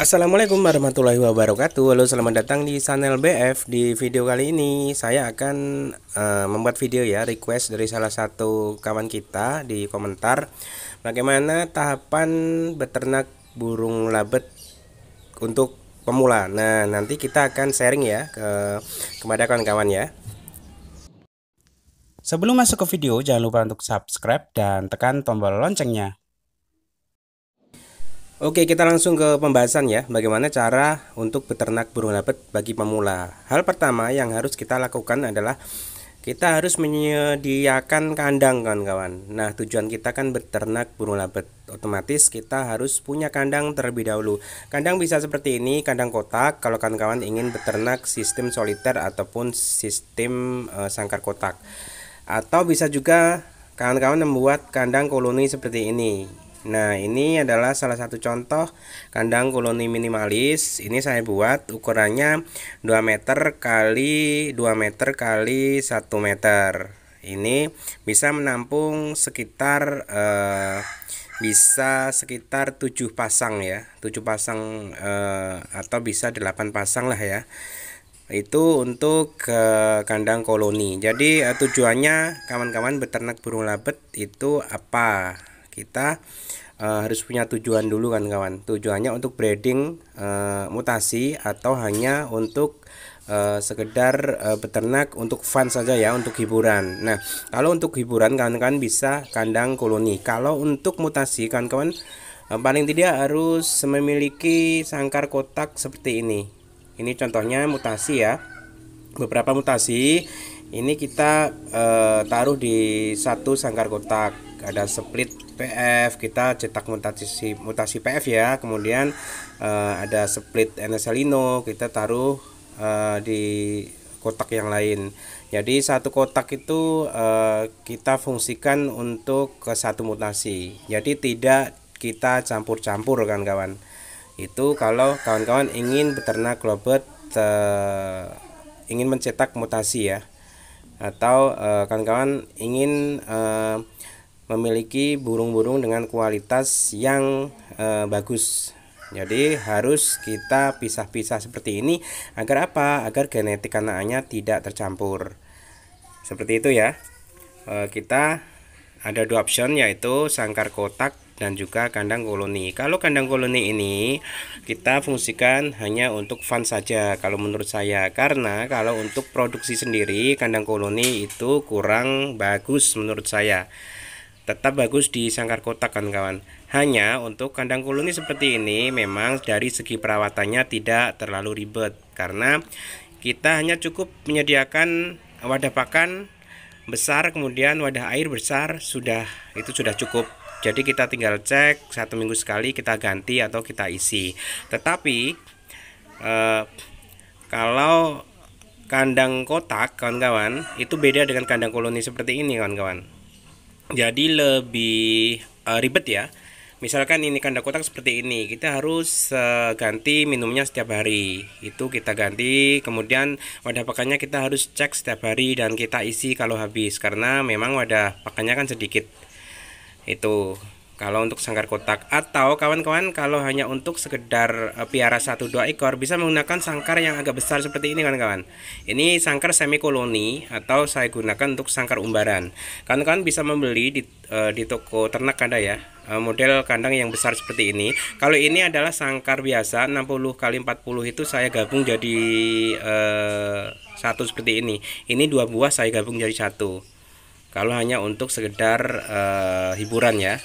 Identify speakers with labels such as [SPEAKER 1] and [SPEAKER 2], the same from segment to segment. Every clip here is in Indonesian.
[SPEAKER 1] Assalamualaikum warahmatullahi wabarakatuh Halo selamat datang di channel BF Di video kali ini saya akan uh, membuat video ya request dari salah satu kawan kita di komentar Bagaimana tahapan beternak burung labet untuk pemula Nah nanti kita akan sharing ya ke, kepada kawan-kawan ya Sebelum masuk ke video jangan lupa untuk subscribe dan tekan tombol loncengnya Oke, kita langsung ke pembahasan ya. Bagaimana cara untuk beternak burung lepet bagi pemula? Hal pertama yang harus kita lakukan adalah kita harus menyediakan kandang kawan-kawan. Nah, tujuan kita kan beternak burung labet Otomatis kita harus punya kandang terlebih dahulu. Kandang bisa seperti ini, kandang kotak kalau kawan-kawan ingin beternak sistem soliter ataupun sistem e, sangkar kotak. Atau bisa juga kawan-kawan membuat kandang koloni seperti ini Nah ini adalah salah satu contoh kandang koloni minimalis Ini saya buat ukurannya 2 meter kali 2 meter kali 1 meter Ini bisa menampung sekitar eh, bisa sekitar 7 pasang ya 7 pasang eh, atau bisa 8 pasang lah ya itu untuk ke eh, kandang koloni jadi eh, tujuannya kawan-kawan beternak burung labet itu apa kita uh, harus punya tujuan dulu kan kawan tujuannya untuk breeding uh, mutasi atau hanya untuk uh, sekedar uh, beternak untuk fun saja ya untuk hiburan nah kalau untuk hiburan kawan-kawan bisa kandang koloni kalau untuk mutasi kawan-kawan uh, paling tidak harus memiliki sangkar kotak seperti ini ini contohnya mutasi ya beberapa mutasi ini kita uh, taruh di satu sangkar kotak ada split PF kita cetak mutasi mutasi PF ya kemudian uh, ada split NSLino kita taruh uh, di kotak yang lain jadi satu kotak itu uh, kita fungsikan untuk ke satu mutasi jadi tidak kita campur-campur kan kawan itu kalau kawan-kawan ingin beternak globet uh, ingin mencetak mutasi ya atau kawan-kawan uh, ingin uh, memiliki burung-burung dengan kualitas yang e, bagus. Jadi harus kita pisah-pisah seperti ini agar apa? Agar genetik anaknya tidak tercampur. Seperti itu ya. E, kita ada dua option yaitu sangkar kotak dan juga kandang koloni. Kalau kandang koloni ini kita fungsikan hanya untuk fun saja kalau menurut saya karena kalau untuk produksi sendiri kandang koloni itu kurang bagus menurut saya tetap bagus di sangkar kotak kan kawan hanya untuk kandang koloni seperti ini memang dari segi perawatannya tidak terlalu ribet karena kita hanya cukup menyediakan wadah pakan besar kemudian wadah air besar sudah itu sudah cukup jadi kita tinggal cek satu minggu sekali kita ganti atau kita isi tetapi eh, kalau kandang kotak kawan-kawan itu beda dengan kandang koloni seperti ini kawan-kawan jadi lebih uh, ribet ya misalkan ini kandang kotak seperti ini kita harus uh, ganti minumnya setiap hari itu kita ganti kemudian wadah pakannya kita harus cek setiap hari dan kita isi kalau habis karena memang wadah pakannya kan sedikit itu kalau untuk sangkar kotak atau kawan-kawan kalau hanya untuk sekedar eh, piara satu dua ekor bisa menggunakan sangkar yang agak besar seperti ini kawan-kawan. Ini sangkar semi koloni atau saya gunakan untuk sangkar umbaran. Kawan-kawan bisa membeli di uh, di toko ternak ada ya uh, model kandang yang besar seperti ini. Kalau ini adalah sangkar biasa 60 kali 40 itu saya gabung jadi uh, satu seperti ini. Ini dua buah saya gabung jadi satu. Kalau hanya untuk sekedar uh, hiburan ya.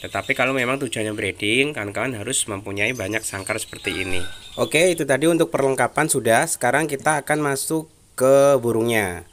[SPEAKER 1] Tetapi kalau memang tujuannya breeding, kawan-kawan harus mempunyai banyak sangkar seperti ini. Oke, itu tadi untuk perlengkapan sudah. Sekarang kita akan masuk ke burungnya.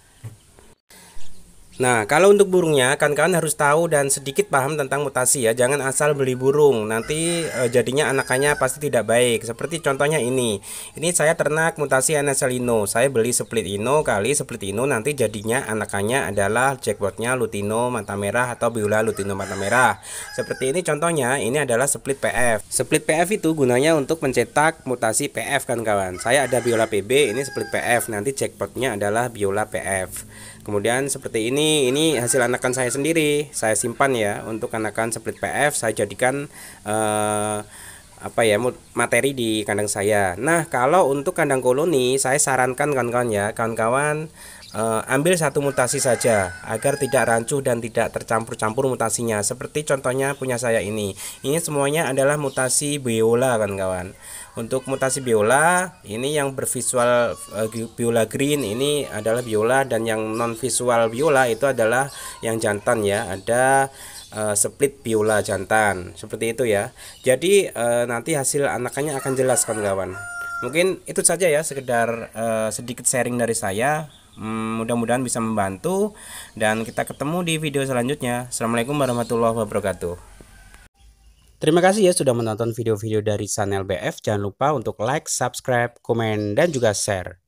[SPEAKER 1] Nah, kalau untuk burungnya, kan kawan harus tahu dan sedikit paham tentang mutasi ya. Jangan asal beli burung, nanti e, jadinya anakannya pasti tidak baik. Seperti contohnya ini. Ini saya ternak mutasi NSL Saya beli split Ino kali split Ino nanti jadinya anakannya adalah jackpotnya Lutino mata merah atau Biola Lutino mata merah. Seperti ini contohnya, ini adalah split PF. Split PF itu gunanya untuk mencetak mutasi PF kan kawan. Saya ada Biola PB, ini split PF. Nanti jackpotnya adalah Biola PF. Kemudian seperti ini, ini hasil anakan saya sendiri. Saya simpan ya untuk anakan split PF saya jadikan eh, apa ya materi di kandang saya. Nah, kalau untuk kandang koloni saya sarankan kawan-kawan ya, kawan-kawan Uh, ambil satu mutasi saja agar tidak rancu dan tidak tercampur-campur mutasinya. Seperti contohnya punya saya ini. Ini semuanya adalah mutasi biola kan kawan. Untuk mutasi biola ini yang bervisual uh, biola green ini adalah biola dan yang non visual biola itu adalah yang jantan ya. Ada uh, split biola jantan seperti itu ya. Jadi uh, nanti hasil anakannya akan jelas kawan kawan. Mungkin itu saja ya sekedar uh, sedikit sharing dari saya. Hmm, mudah-mudahan bisa membantu dan kita ketemu di video selanjutnya. Assalamualaikum warahmatullahi wabarakatuh. Terima kasih ya sudah menonton video-video dari Sanel BF. Jangan lupa untuk like, subscribe, komen, dan juga share.